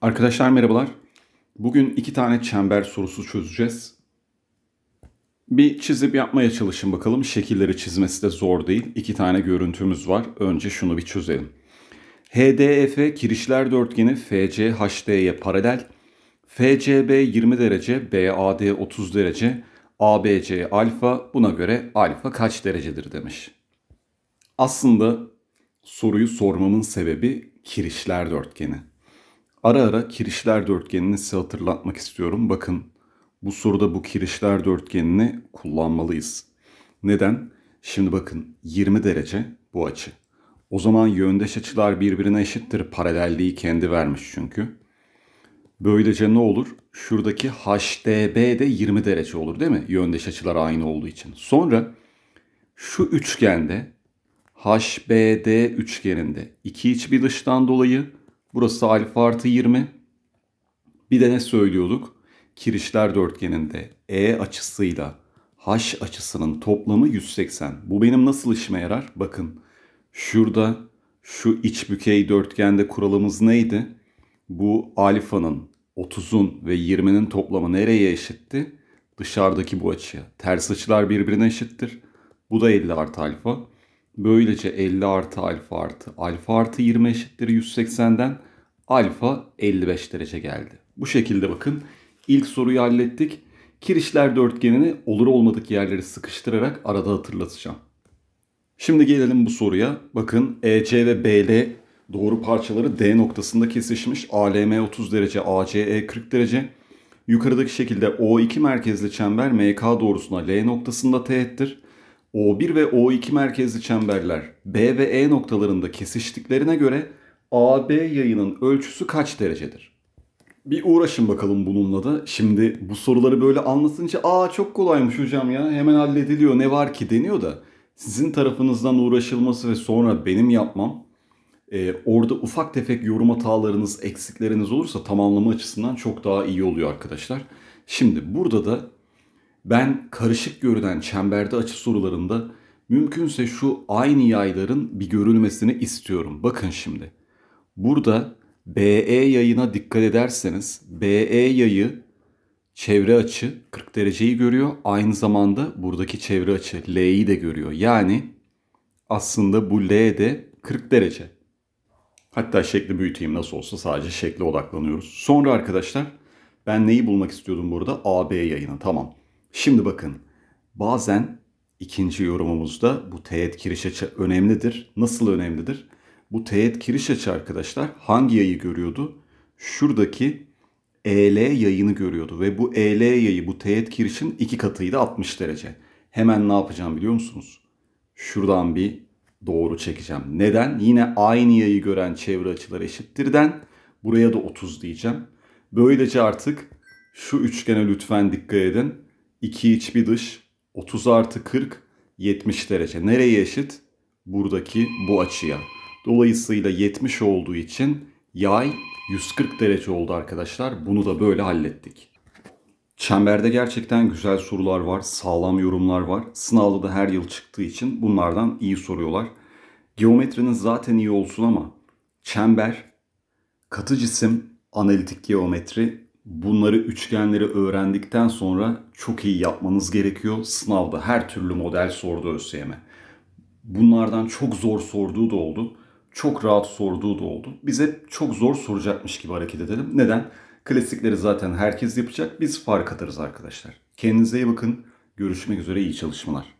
Arkadaşlar merhabalar. Bugün iki tane çember sorusu çözeceğiz. Bir çizip yapmaya çalışın bakalım. Şekilleri çizmesi de zor değil. İki tane görüntümüz var. Önce şunu bir çözelim. HDF kirişler dörtgeni FCHD'ye paralel. FCB 20 derece, BAD 30 derece, ABC alfa buna göre alfa kaç derecedir demiş. Aslında soruyu sormamın sebebi kirişler dörtgeni. Ara ara kirişler dörtgenini size hatırlatmak istiyorum. Bakın bu soruda bu kirişler dörtgenini kullanmalıyız. Neden? Şimdi bakın 20 derece bu açı. O zaman yöndeş açılar birbirine eşittir. Paralelliği kendi vermiş çünkü. Böylece ne olur? Şuradaki HDB de 20 derece olur değil mi? Yöndeş açılar aynı olduğu için. Sonra şu üçgende HBD üçgeninde iki iç bir dıştan dolayı Burası alfa artı 20. Bir de ne söylüyorduk? Kirişler dörtgeninde E açısıyla H açısının toplamı 180. Bu benim nasıl işime yarar? Bakın şurada şu iç bükey dörtgende kuralımız neydi? Bu alfanın 30'un ve 20'nin toplamı nereye eşitti? Dışarıdaki bu açıya. Ters açılar birbirine eşittir. Bu da 50 artı alfa. Böylece 50 artı alfa artı alfa artı 20 eşittir 180'den alfa 55 derece geldi. Bu şekilde bakın ilk soruyu hallettik. Kirişler dörtgenini olur olmadık yerleri sıkıştırarak arada hatırlatacağım. Şimdi gelelim bu soruya. Bakın EC ve BL doğru parçaları D noktasında kesişmiş. ALM 30 derece, ACE 40 derece. Yukarıdaki şekilde O2 merkezli çember MK doğrusuna L noktasında teğettir. O1 ve O2 merkezli çemberler B ve E noktalarında kesiştiklerine göre AB yayının ölçüsü kaç derecedir? Bir uğraşın bakalım bununla da. Şimdi bu soruları böyle anlasınca aa çok kolaymış hocam ya hemen hallediliyor ne var ki deniyor da sizin tarafınızdan uğraşılması ve sonra benim yapmam e, orada ufak tefek yorum hatalarınız, eksikleriniz olursa tamamlama açısından çok daha iyi oluyor arkadaşlar. Şimdi burada da ben karışık görünen çemberde açı sorularında mümkünse şu aynı yayların bir görülmesini istiyorum. Bakın şimdi. Burada BE yayına dikkat ederseniz BE yayı çevre açı 40 dereceyi görüyor. Aynı zamanda buradaki çevre açı L'yi de görüyor. Yani aslında bu L de 40 derece. Hatta şekli büyüteyim nasıl olsa sadece şekle odaklanıyoruz. Sonra arkadaşlar ben neyi bulmak istiyordum burada? AB yayını tamam. Şimdi bakın bazen ikinci yorumumuzda bu teğet kiriş açı önemlidir. Nasıl önemlidir? Bu teğet kiriş açı arkadaşlar hangi yayı görüyordu? Şuradaki EL yayını görüyordu ve bu EL yayı bu teğet kirişin iki katıydı 60 derece. Hemen ne yapacağım biliyor musunuz? Şuradan bir doğru çekeceğim. Neden? Yine aynı yayı gören çevre açıları eşittirden buraya da 30 diyeceğim. Böylece artık şu üçgene lütfen dikkat edin. 2 iç bir dış 30 artı 40 70 derece. Nereye eşit? Buradaki bu açıya. Dolayısıyla 70 olduğu için yay 140 derece oldu arkadaşlar. Bunu da böyle hallettik. Çemberde gerçekten güzel sorular var, sağlam yorumlar var. Sınavda da her yıl çıktığı için bunlardan iyi soruyorlar. Geometrinin zaten iyi olsun ama çember, katı cisim, analitik geometri bunları üçgenleri öğrendikten sonra çok iyi yapmanız gerekiyor. Sınavda her türlü model sordu ÖSYM. Bunlardan çok zor sorduğu da oldu. Çok rahat sorduğu da oldu. Bize çok zor soracakmış gibi hareket edelim. Neden? Klasikleri zaten herkes yapacak. Biz fark atarız arkadaşlar. Kendinize iyi bakın. Görüşmek üzere iyi çalışmalar.